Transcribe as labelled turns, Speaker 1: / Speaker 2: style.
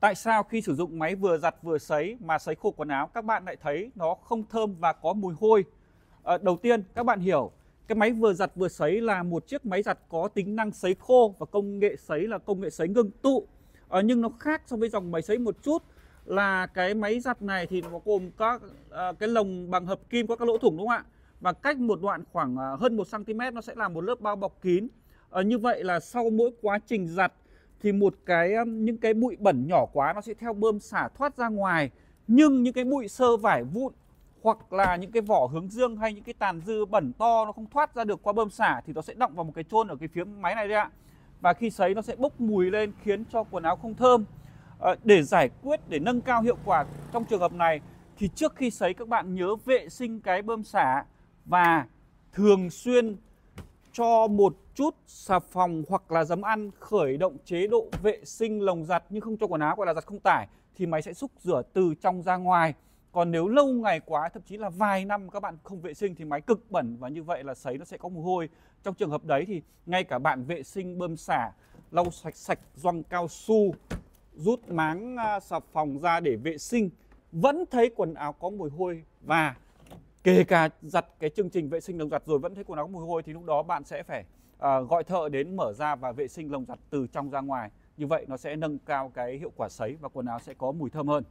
Speaker 1: Tại sao khi sử dụng máy vừa giặt vừa sấy mà sấy khô quần áo các bạn lại thấy nó không thơm và có mùi hôi? À, đầu tiên các bạn hiểu cái máy vừa giặt vừa sấy là một chiếc máy giặt có tính năng sấy khô và công nghệ sấy là công nghệ sấy ngưng tụ. À, nhưng nó khác so với dòng máy sấy một chút là cái máy giặt này thì nó gồm các à, cái lồng bằng hợp kim có các lỗ thủng đúng không ạ? Và cách một đoạn khoảng hơn 1 cm nó sẽ là một lớp bao bọc kín. À, như vậy là sau mỗi quá trình giặt thì một cái những cái bụi bẩn nhỏ quá nó sẽ theo bơm xả thoát ra ngoài nhưng những cái bụi sơ vải vụn hoặc là những cái vỏ hướng dương hay những cái tàn dư bẩn to nó không thoát ra được qua bơm xả thì nó sẽ động vào một cái chôn ở cái phía máy này đấy ạ và khi sấy nó sẽ bốc mùi lên khiến cho quần áo không thơm à, để giải quyết để nâng cao hiệu quả trong trường hợp này thì trước khi sấy các bạn nhớ vệ sinh cái bơm xả và thường xuyên cho một chút xà phòng hoặc là giấm ăn khởi động chế độ vệ sinh lồng giặt nhưng không cho quần áo gọi là giặt không tải thì máy sẽ xúc rửa từ trong ra ngoài. Còn nếu lâu ngày quá, thậm chí là vài năm các bạn không vệ sinh thì máy cực bẩn và như vậy là sấy nó sẽ có mùi hôi. Trong trường hợp đấy thì ngay cả bạn vệ sinh bơm xả, lau sạch sạch doang cao su, rút máng à, xà phòng ra để vệ sinh vẫn thấy quần áo có mùi hôi và kể cả giặt cái chương trình vệ sinh lồng giặt rồi vẫn thấy quần áo có mùi hôi thì lúc đó bạn sẽ phải à, gọi thợ đến mở ra và vệ sinh lồng giặt từ trong ra ngoài như vậy nó sẽ nâng cao cái hiệu quả sấy và quần áo sẽ có mùi thơm hơn